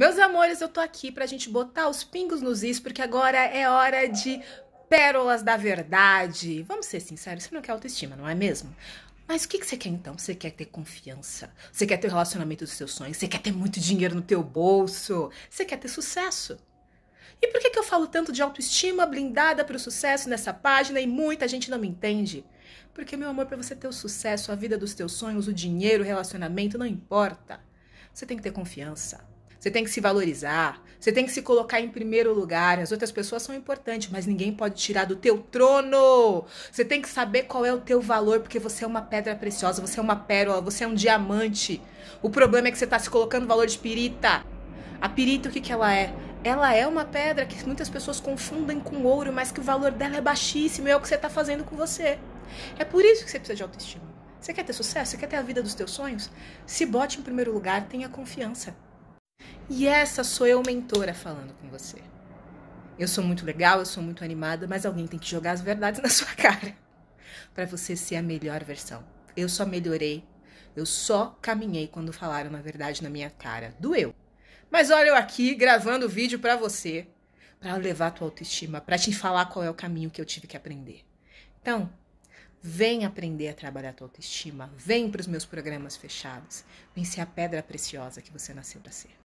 Meus amores, eu tô aqui pra gente botar os pingos nos is, porque agora é hora de pérolas da verdade. Vamos ser sinceros, você não quer autoestima, não é mesmo? Mas o que, que você quer então? Você quer ter confiança? Você quer ter o relacionamento dos seus sonhos? Você quer ter muito dinheiro no teu bolso? Você quer ter sucesso? E por que, que eu falo tanto de autoestima blindada para o sucesso nessa página e muita gente não me entende? Porque, meu amor, para você ter o sucesso, a vida dos teus sonhos, o dinheiro, o relacionamento, não importa. Você tem que ter confiança. Você tem que se valorizar, você tem que se colocar em primeiro lugar. As outras pessoas são importantes, mas ninguém pode tirar do teu trono. Você tem que saber qual é o teu valor, porque você é uma pedra preciosa, você é uma pérola, você é um diamante. O problema é que você está se colocando valor de pirita. A pirita, o que, que ela é? Ela é uma pedra que muitas pessoas confundem com ouro, mas que o valor dela é baixíssimo é o que você está fazendo com você. É por isso que você precisa de autoestima. Você quer ter sucesso? Você quer ter a vida dos teus sonhos? Se bote em primeiro lugar, tenha confiança. E essa sou eu, mentora, falando com você. Eu sou muito legal, eu sou muito animada, mas alguém tem que jogar as verdades na sua cara para você ser a melhor versão. Eu só melhorei, eu só caminhei quando falaram a verdade na minha cara. Doeu. Mas olha eu aqui gravando o vídeo para você, para levar a tua autoestima, para te falar qual é o caminho que eu tive que aprender. Então, Vem aprender a trabalhar a tua autoestima. Vem para os meus programas fechados. Vem ser a pedra preciosa que você nasceu para ser.